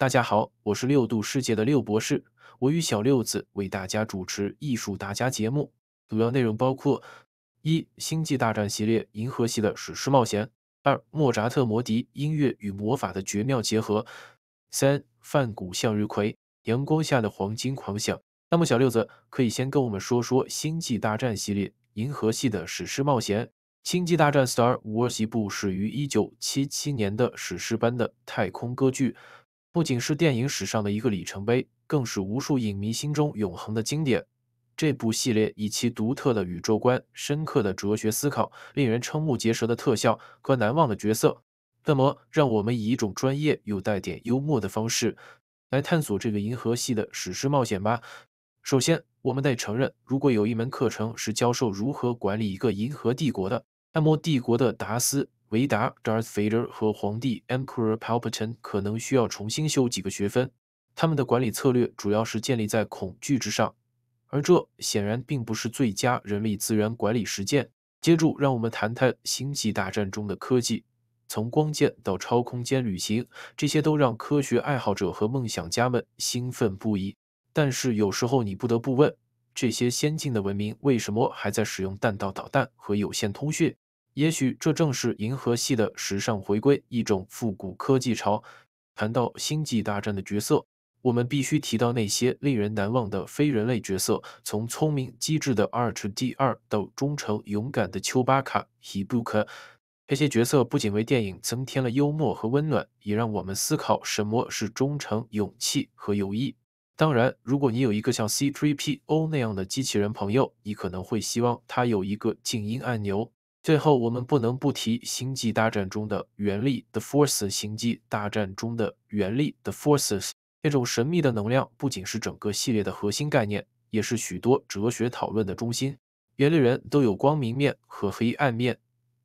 大家好，我是六度世界的六博士，我与小六子为大家主持《艺术大家》节目，主要内容包括：一、《星际大战》系列银河系的史诗冒险；二、莫扎特《魔笛》音乐与魔法的绝妙结合；三、梵谷《向日葵》阳光下的黄金狂想。那么，小六子可以先跟我们说说《星际大战》系列银河系的史诗冒险。《星际大战》Star Wars 一部始于1977年的史诗般的太空歌剧。不仅是电影史上的一个里程碑，更是无数影迷心中永恒的经典。这部系列以其独特的宇宙观、深刻的哲学思考、令人瞠目结舌的特效和难忘的角色。那么，让我们以一种专业又带点幽默的方式，来探索这个银河系的史诗冒险吧。首先，我们得承认，如果有一门课程是教授如何管理一个银河帝国的，那么帝国的达斯。维达（ Darth Vader） 和皇帝（ Emperor Palpatine） 可能需要重新修几个学分。他们的管理策略主要是建立在恐惧之上，而这显然并不是最佳人力资源管理实践。接住，让我们谈谈星际大战中的科技。从光剑到超空间旅行，这些都让科学爱好者和梦想家们兴奋不已。但是有时候你不得不问：这些先进的文明为什么还在使用弹道导弹和有线通讯？也许这正是银河系的时尚回归，一种复古科技潮。谈到《星际大战》的角色，我们必须提到那些令人难忘的非人类角色，从聪明机智的 Arch D2 到忠诚勇敢的丘巴卡、h o 克。这些角色不仅为电影增添了幽默和温暖，也让我们思考什么是忠诚、勇气和友谊。当然，如果你有一个像 C-3PO 那样的机器人朋友，你可能会希望他有一个静音按钮。最后，我们不能不提《星际大战》中的原力 （The Force）。《星际大战》中的原力 （The Forces） 这种神秘的能量，不仅是整个系列的核心概念，也是许多哲学讨论的中心。原力人都有光明面和黑暗面，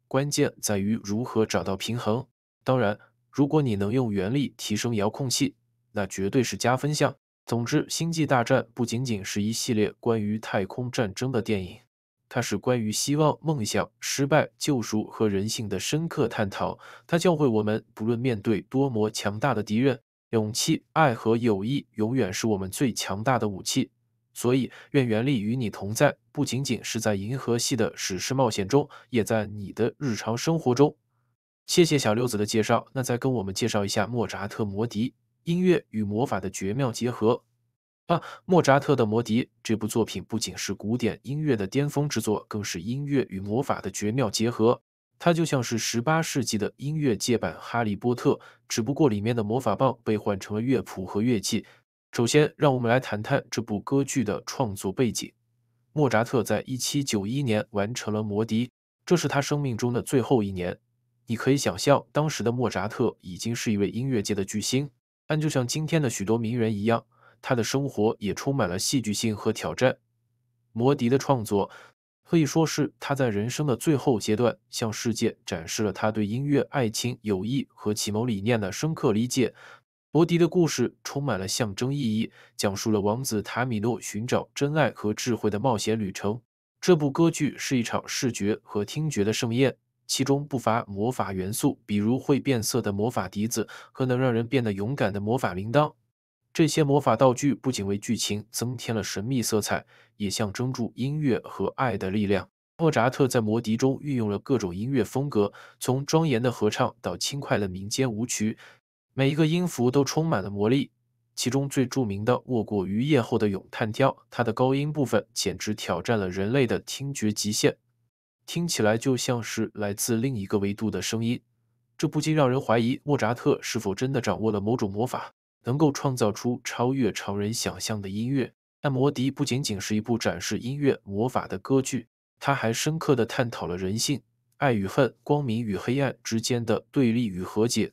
关键在于如何找到平衡。当然，如果你能用原力提升遥控器，那绝对是加分项。总之，《星际大战》不仅仅是一系列关于太空战争的电影。它是关于希望、梦想、失败、救赎和人性的深刻探讨。它教会我们，不论面对多么强大的敌人，勇气、爱和友谊永远是我们最强大的武器。所以，愿原力与你同在，不仅仅是在银河系的史诗冒险中，也在你的日常生活中。谢谢小六子的介绍。那再跟我们介绍一下莫扎特《魔笛》，音乐与魔法的绝妙结合。啊，莫扎特的《魔笛》这部作品不仅是古典音乐的巅峰之作，更是音乐与魔法的绝妙结合。它就像是十八世纪的音乐界版《哈利波特》，只不过里面的魔法棒被换成了乐谱和乐器。首先，让我们来谈谈这部歌剧的创作背景。莫扎特在一七九一年完成了《魔笛》，这是他生命中的最后一年。你可以想象，当时的莫扎特已经是一位音乐界的巨星，但就像今天的许多名人一样。他的生活也充满了戏剧性和挑战。摩笛的创作可以说是他在人生的最后阶段向世界展示了他对音乐、爱情、友谊和启蒙理念的深刻理解。摩笛的故事充满了象征意义，讲述了王子塔米诺寻找真爱和智慧的冒险旅程。这部歌剧是一场视觉和听觉的盛宴，其中不乏魔法元素，比如会变色的魔法笛子和能让人变得勇敢的魔法铃铛。这些魔法道具不仅为剧情增添了神秘色彩，也象征住音乐和爱的力量。莫扎特在魔笛中运用了各种音乐风格，从庄严的合唱到轻快的民间舞曲，每一个音符都充满了魔力。其中最著名的莫过于夜后的咏叹调，它的高音部分简直挑战了人类的听觉极限，听起来就像是来自另一个维度的声音。这不禁让人怀疑莫扎特是否真的掌握了某种魔法。能够创造出超越常人想象的音乐，《但《摩笛》不仅仅是一部展示音乐魔法的歌剧，它还深刻的探讨了人性、爱与恨、光明与黑暗之间的对立与和解。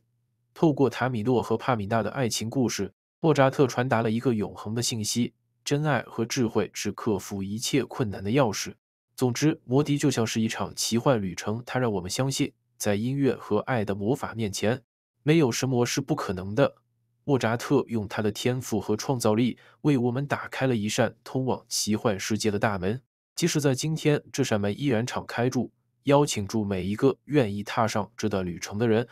透过塔米诺和帕米娜的爱情故事，莫扎特传达了一个永恒的信息：真爱和智慧是克服一切困难的钥匙。总之，《魔摩笛》就像是一场奇幻旅程，它让我们相信，在音乐和爱的魔法面前，没有什么是不可能的。莫扎特用他的天赋和创造力为我们打开了一扇通往奇幻世界的大门，即使在今天，这扇门依然敞开住，邀请住每一个愿意踏上这段旅程的人。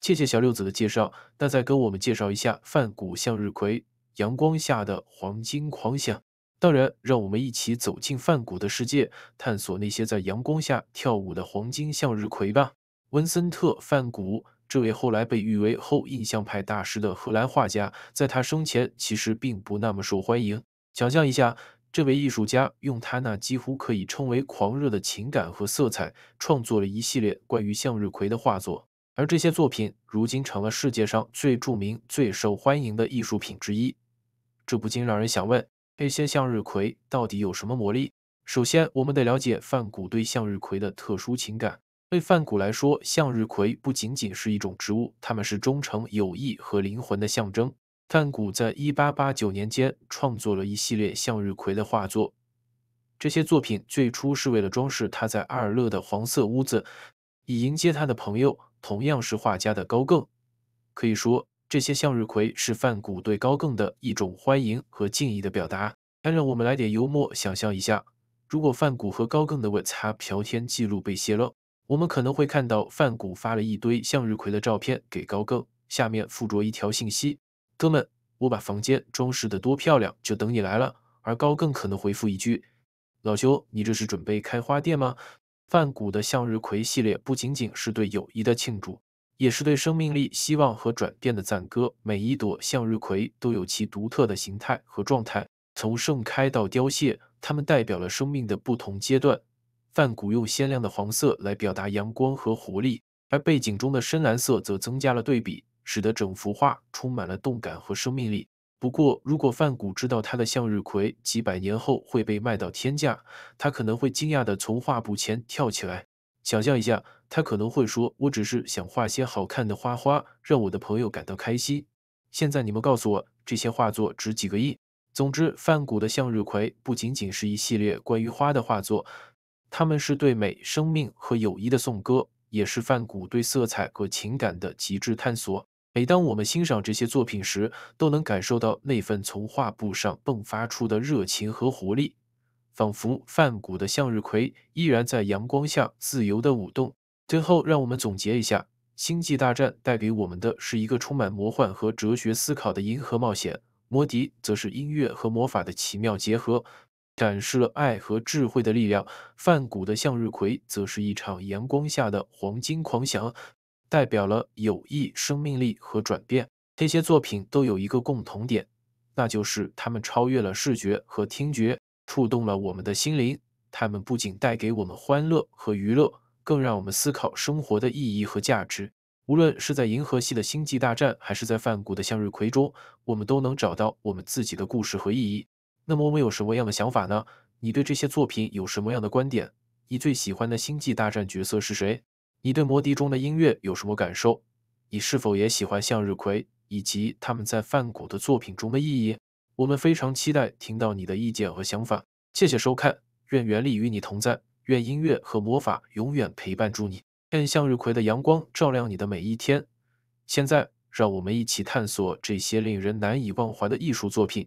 谢谢小六子的介绍，那再跟我们介绍一下梵谷《向日葵》《阳光下的黄金狂想》。当然，让我们一起走进梵谷的世界，探索那些在阳光下跳舞的黄金向日葵吧。文森特·梵谷。这位后来被誉为后印象派大师的荷兰画家，在他生前其实并不那么受欢迎。想象一下，这位艺术家用他那几乎可以称为狂热的情感和色彩，创作了一系列关于向日葵的画作，而这些作品如今成了世界上最著名、最受欢迎的艺术品之一。这不禁让人想问：这些向日葵到底有什么魔力？首先，我们得了解梵谷对向日葵的特殊情感。对梵谷来说，向日葵不仅仅是一种植物，它们是忠诚、友谊和灵魂的象征。梵谷在一八八九年间创作了一系列向日葵的画作，这些作品最初是为了装饰他在阿尔勒的黄色屋子，以迎接他的朋友，同样是画家的高更。可以说，这些向日葵是梵谷对高更的一种欢迎和敬意的表达。来，让我们来点幽默，想象一下，如果梵谷和高更的吻擦嫖天记录被泄露。我们可能会看到范谷发了一堆向日葵的照片给高更，下面附着一条信息：“哥们，我把房间装饰的多漂亮，就等你来了。”而高更可能回复一句：“老兄，你这是准备开花店吗？”范谷的向日葵系列不仅仅是对友谊的庆祝，也是对生命力、希望和转变的赞歌。每一朵向日葵都有其独特的形态和状态，从盛开到凋谢，它们代表了生命的不同阶段。梵谷用鲜亮的黄色来表达阳光和活力，而背景中的深蓝色则增加了对比，使得整幅画充满了动感和生命力。不过，如果梵谷知道他的向日葵几百年后会被卖到天价，他可能会惊讶地从画布前跳起来。想象一下，他可能会说：“我只是想画些好看的花花，让我的朋友感到开心。”现在你们告诉我，这些画作值几个亿？总之，梵谷的向日葵不仅仅是一系列关于花的画作。他们是对美、生命和友谊的颂歌，也是梵谷对色彩和情感的极致探索。每当我们欣赏这些作品时，都能感受到那份从画布上迸发出的热情和活力，仿佛梵谷的向日葵依然在阳光下自由地舞动。最后，让我们总结一下：《星际大战》带给我们的是一个充满魔幻和哲学思考的银河冒险，魔笛则是音乐和魔法的奇妙结合。展示了爱和智慧的力量。梵谷的向日葵则是一场阳光下的黄金狂想，代表了友谊、生命力和转变。这些作品都有一个共同点，那就是它们超越了视觉和听觉，触动了我们的心灵。它们不仅带给我们欢乐和娱乐，更让我们思考生活的意义和价值。无论是在银河系的星际大战，还是在梵谷的向日葵中，我们都能找到我们自己的故事和意义。那么我们有什么样的想法呢？你对这些作品有什么样的观点？你最喜欢的《星际大战》角色是谁？你对《魔笛》中的音乐有什么感受？你是否也喜欢向日葵以及他们在梵谷的作品中的意义？我们非常期待听到你的意见和想法。谢谢收看，愿原力与你同在，愿音乐和魔法永远陪伴住你，愿向日葵的阳光照亮你的每一天。现在，让我们一起探索这些令人难以忘怀的艺术作品。